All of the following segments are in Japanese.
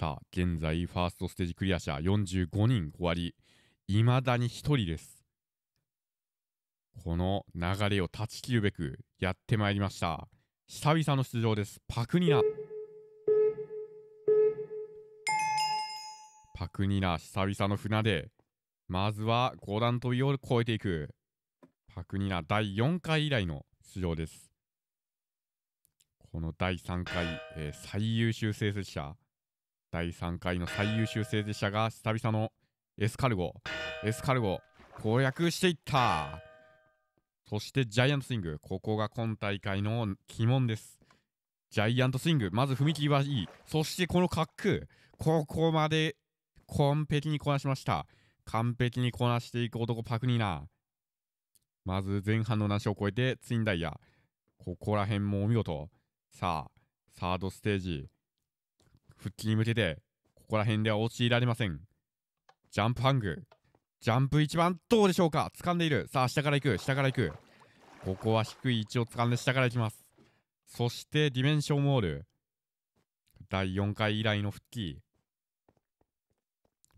さあ、現在、ファーストステージクリア者45人終わり、いまだに1人です。この流れを断ち切るべくやってまいりました。久々の出場です。パクニナ。パクニナ、久々の船で、まずは5段飛びを越えていく。パクニナ、第4回以来の出場です。この第3回、えー、最優秀成績者、第3回の最優秀政でしたが久々のエスカルゴエスカルゴ攻略していったそしてジャイアントスイングここが今大会の鬼門ですジャイアントスイングまず踏み切りはいいそしてこの滑空ここまで完璧にこなしました完璧にこなしていく男パクニーナまず前半のなしを超えてツインダイヤここら辺もお見事さあサードステージ復帰に向けて、ここら辺では陥られません。ジャンプハング。ジャンプ1番、どうでしょうか掴んでいる。さあ、下から行く、下から行く。ここは低い位置を掴んで下から行きます。そして、ディメンションウォール。第4回以来の復帰。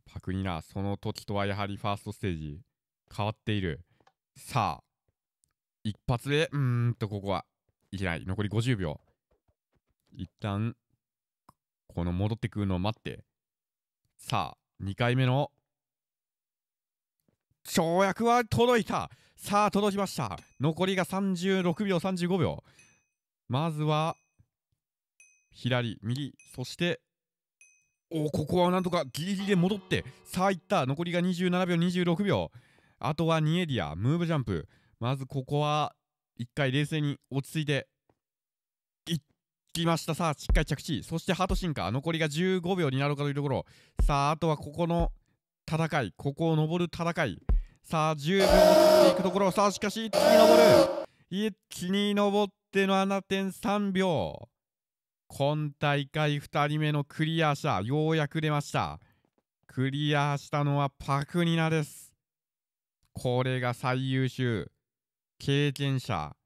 パクニナ、その時とはやはりファーストステージ、変わっている。さあ、一発で、うーんと、ここは、いけない。残り50秒。一旦、この戻ってくるのを待ってさあ2回目の跳躍は届いたさあ届きました残りが36秒35秒まずは左右そしておここはなんとかギリギリで戻ってさあいった残りが27秒26秒あとは2エリアムーブジャンプまずここは1回冷静に落ち着いてきました。さあ、しっかり着地。そしてハートカー残りが15秒になるかというところ。さあ、あとはここの戦い。ここを登る戦い。さあ、10秒をっていくところ。さあ、しかし、一気に登る。一気に登っての7.3秒。今大会2人目のクリア者、ようやく出ました。クリアしたのはパクニナです。これが最優秀。経験者。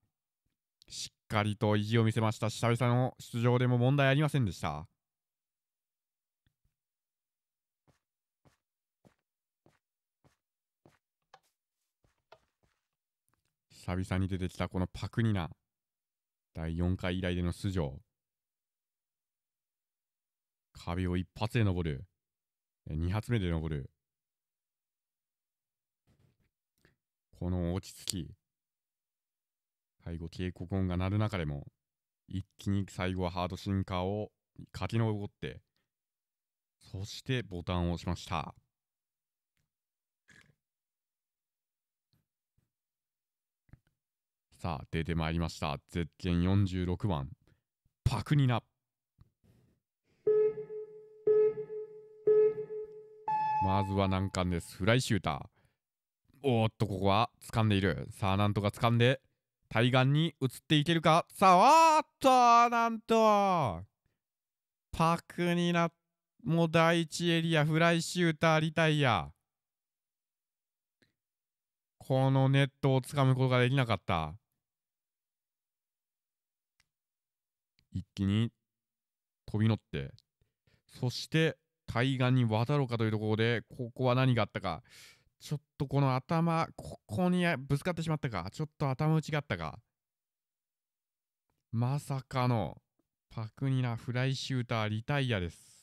しっかりと意地を見せました久々の出場でも問題ありませんでした久々に出てきたこのパクニナ第4回以来での出場壁を一発で登る2発目で登るこの落ち着き最後警告音が鳴る中でも一気に最後はハードシンカーを駆け上ってそしてボタンを押しましたさあ出てまいりましたゼッケン46番パクニナまずは難関ですフライシューターおっとここは掴んでいるさあなんとか掴んで対岸に移っていけるかさあっとなんとパクになも第1エリアフライシューターリタイアこのネットをつかむことができなかった一気に飛び乗ってそして対岸に渡ろうかというところでここは何があったかちょっとこの頭、ここにぶつかってしまったか。ちょっと頭打ちがあったか。まさかの、パクニなフライシューターリタイアです。